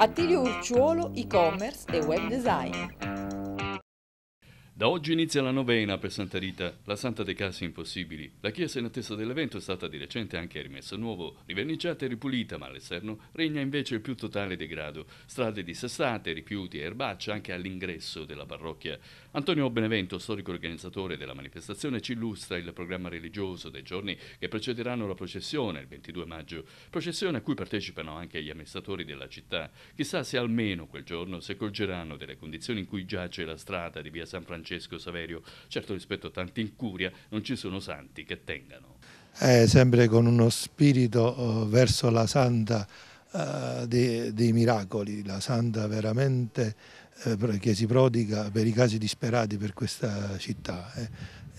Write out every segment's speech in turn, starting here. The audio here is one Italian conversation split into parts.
Attilio Urciuolo, e-commerce e web design. Da oggi inizia la novena per Santa Rita, la santa dei casi impossibili. La chiesa in attesa dell'evento è stata di recente anche rimessa a nuovo, riverniciata e ripulita, ma all'esterno regna invece il più totale degrado. Strade dissestate, rifiuti e erbacce anche all'ingresso della parrocchia. Antonio Benevento, storico organizzatore della manifestazione, ci illustra il programma religioso dei giorni che precederanno la processione il 22 maggio. Processione a cui partecipano anche gli amministratori della città. Chissà se almeno quel giorno si accorgeranno delle condizioni in cui giace la strada di via San Francesco Francesco Saverio. Certo rispetto a tanti incuria non ci sono santi che tengano. Eh, sempre con uno spirito eh, verso la santa eh, dei, dei, miracoli, la santa veramente eh, che si prodiga per i casi disperati per questa città. E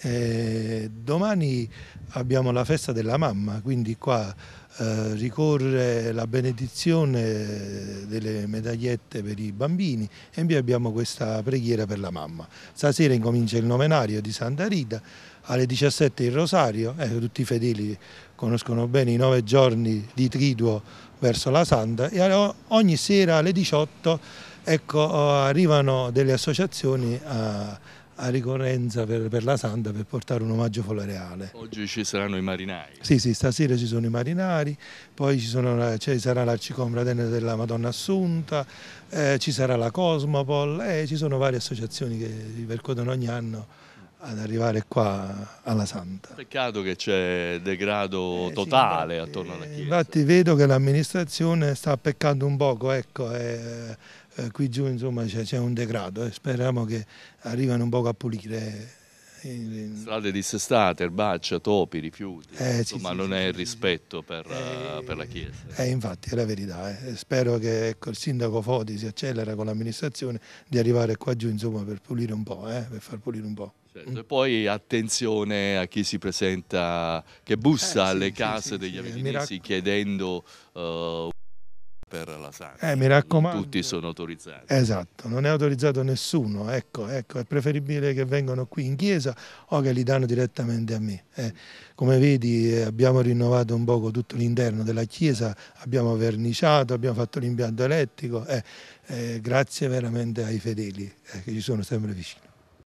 eh. eh, domani abbiamo la festa della mamma, quindi qua eh, ricorre la benedizione delle medagliette per i bambini e in abbiamo questa preghiera per la mamma. Stasera incomincia il novenario di Santa Rita, alle 17 il rosario, eh, tutti i fedeli conoscono bene i nove giorni di triduo verso la Santa e ogni sera alle 18 ecco, oh, arrivano delle associazioni a, a ricorrenza per, per, la Santa per portare un omaggio floreale. Oggi ci saranno i marinari. Sì, sì, stasera ci sono i marinari, poi ci, sono, ci sarà l'arcicomfraterne della Madonna Assunta, eh, ci sarà la Cosmopol e eh, ci sono varie associazioni che si percuotono ogni anno ad arrivare qua alla Santa. Peccato che c'è degrado eh, totale sì, infatti, attorno alla eh, Chiesa. Infatti vedo che l'amministrazione sta peccando un poco, ecco, eh, eh, qui giù insomma c'è, un degrado e eh. speriamo che arrivino un poco a pulire. Eh, Strade dissestate, erbaccia, topi, rifiuti, eh, insomma sì, non sì, è il rispetto per, eh, per, la Chiesa. Eh, infatti è la verità, spero che ecco, il sindaco Foti si accelera con l'amministrazione di arrivare qua giù insomma, per pulire un po', per far pulire un po'. Certo. Mm. E poi attenzione a chi si presenta, che bussa eh, sì, alle sì, case sì, degli avvenimenti chiedendo uh, per la Santa. Eh, mi raccomando. Tutti sono autorizzati. Esatto, non è autorizzato nessuno, ecco, ecco, è preferibile che vengano qui in chiesa o che li danno direttamente a me. Eh, come vedi eh, abbiamo rinnovato un poco tutto l'interno della chiesa, abbiamo verniciato, abbiamo fatto l'impianto elettrico, eh, eh grazie veramente ai fedeli eh, che ci sono sempre vicini.